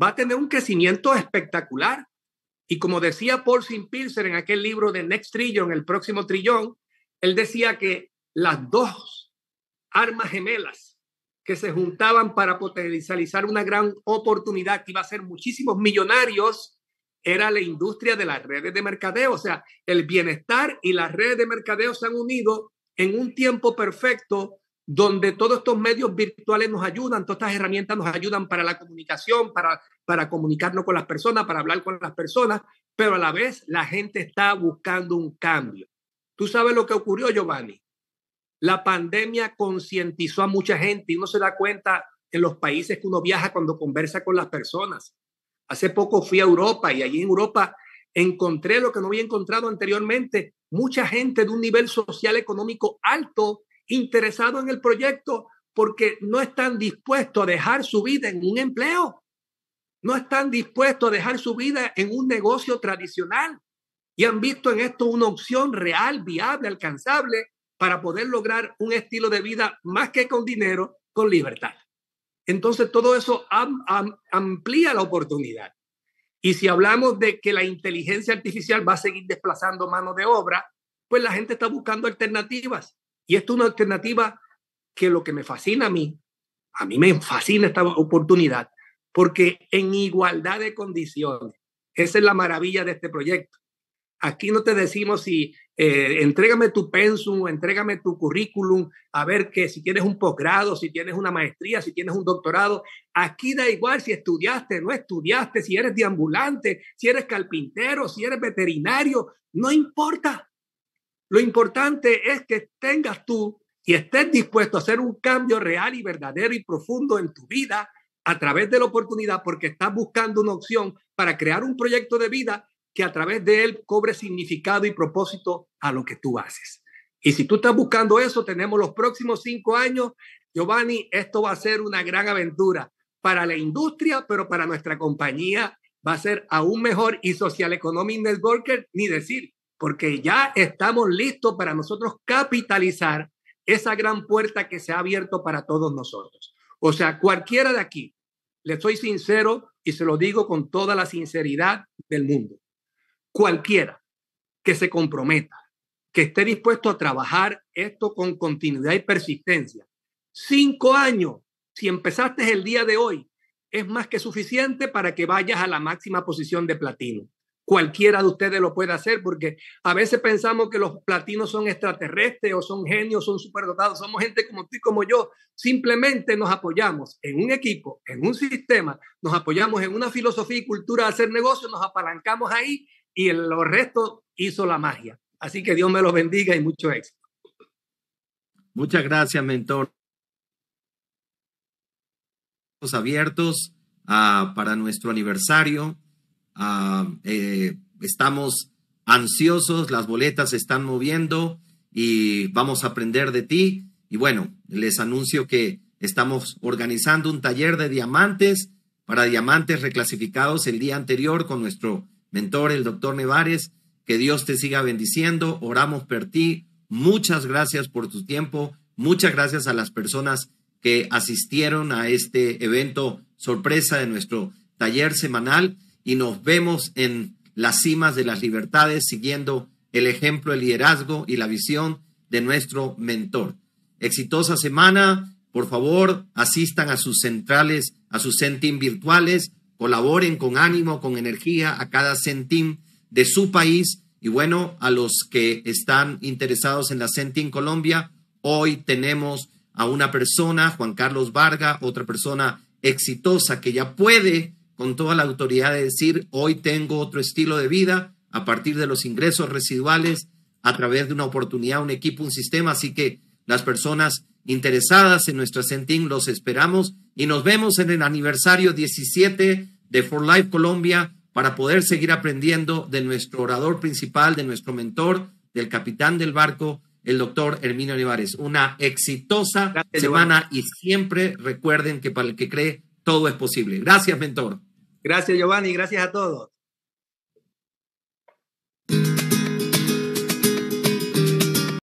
Va a tener un crecimiento espectacular. Y como decía Paul Singer en aquel libro de Next Trillion, el próximo trillón, él decía que las dos armas gemelas que se juntaban para potencializar una gran oportunidad que iba a ser muchísimos millonarios era la industria de las redes de mercadeo. O sea, el bienestar y las redes de mercadeo se han unido en un tiempo perfecto donde todos estos medios virtuales nos ayudan, todas estas herramientas nos ayudan para la comunicación, para, para comunicarnos con las personas, para hablar con las personas, pero a la vez la gente está buscando un cambio. Tú sabes lo que ocurrió, Giovanni. La pandemia concientizó a mucha gente y uno se da cuenta en los países que uno viaja cuando conversa con las personas. Hace poco fui a Europa y allí en Europa encontré lo que no había encontrado anteriormente, mucha gente de un nivel social económico alto interesado en el proyecto porque no están dispuestos a dejar su vida en un empleo, no están dispuestos a dejar su vida en un negocio tradicional y han visto en esto una opción real, viable, alcanzable para poder lograr un estilo de vida más que con dinero, con libertad. Entonces todo eso amplía la oportunidad. Y si hablamos de que la inteligencia artificial va a seguir desplazando mano de obra, pues la gente está buscando alternativas. Y esto es una alternativa que lo que me fascina a mí, a mí me fascina esta oportunidad, porque en igualdad de condiciones, esa es la maravilla de este proyecto. Aquí no te decimos si eh, entrégame tu pensum, entrégame tu currículum, a ver que si tienes un posgrado, si tienes una maestría, si tienes un doctorado, aquí da igual si estudiaste, no estudiaste, si eres deambulante, si eres carpintero, si eres veterinario, no importa. Lo importante es que tengas tú y estés dispuesto a hacer un cambio real y verdadero y profundo en tu vida a través de la oportunidad porque estás buscando una opción para crear un proyecto de vida que a través de él cobre significado y propósito a lo que tú haces. Y si tú estás buscando eso, tenemos los próximos cinco años. Giovanni, esto va a ser una gran aventura para la industria, pero para nuestra compañía va a ser aún mejor y Social Economic Networker, ni decir, porque ya estamos listos para nosotros capitalizar esa gran puerta que se ha abierto para todos nosotros. O sea, cualquiera de aquí, le soy sincero y se lo digo con toda la sinceridad del mundo cualquiera que se comprometa, que esté dispuesto a trabajar esto con continuidad y persistencia. Cinco años, si empezaste el día de hoy, es más que suficiente para que vayas a la máxima posición de platino. Cualquiera de ustedes lo puede hacer porque a veces pensamos que los platinos son extraterrestres o son genios, son superdotados, somos gente como tú y como yo. Simplemente nos apoyamos en un equipo, en un sistema, nos apoyamos en una filosofía y cultura de hacer negocios. nos apalancamos ahí y el, los restos hizo la magia. Así que Dios me los bendiga y mucho éxito. Muchas gracias, mentor. Abiertos ah, para nuestro aniversario. Ah, eh, estamos ansiosos, las boletas se están moviendo y vamos a aprender de ti. Y bueno, les anuncio que estamos organizando un taller de diamantes para diamantes reclasificados el día anterior con nuestro mentor, el doctor Nevares. Que Dios te siga bendiciendo. Oramos por ti. Muchas gracias por tu tiempo. Muchas gracias a las personas que asistieron a este evento sorpresa de nuestro taller semanal y nos vemos en las cimas de las libertades siguiendo el ejemplo, el liderazgo y la visión de nuestro mentor. Exitosa semana. Por favor, asistan a sus centrales, a sus centim virtuales colaboren con ánimo, con energía a cada Centim de su país. Y bueno, a los que están interesados en la Centim Colombia, hoy tenemos a una persona, Juan Carlos Varga, otra persona exitosa que ya puede con toda la autoridad de decir, hoy tengo otro estilo de vida a partir de los ingresos residuales, a través de una oportunidad, un equipo, un sistema. Así que las personas interesadas en nuestro Sentín, los esperamos y nos vemos en el aniversario 17 de For Life Colombia para poder seguir aprendiendo de nuestro orador principal, de nuestro mentor, del capitán del barco, el doctor Herminio Olivares. Una exitosa semana y siempre recuerden que para el que cree todo es posible. Gracias, mentor. Gracias, Giovanni. Gracias a todos.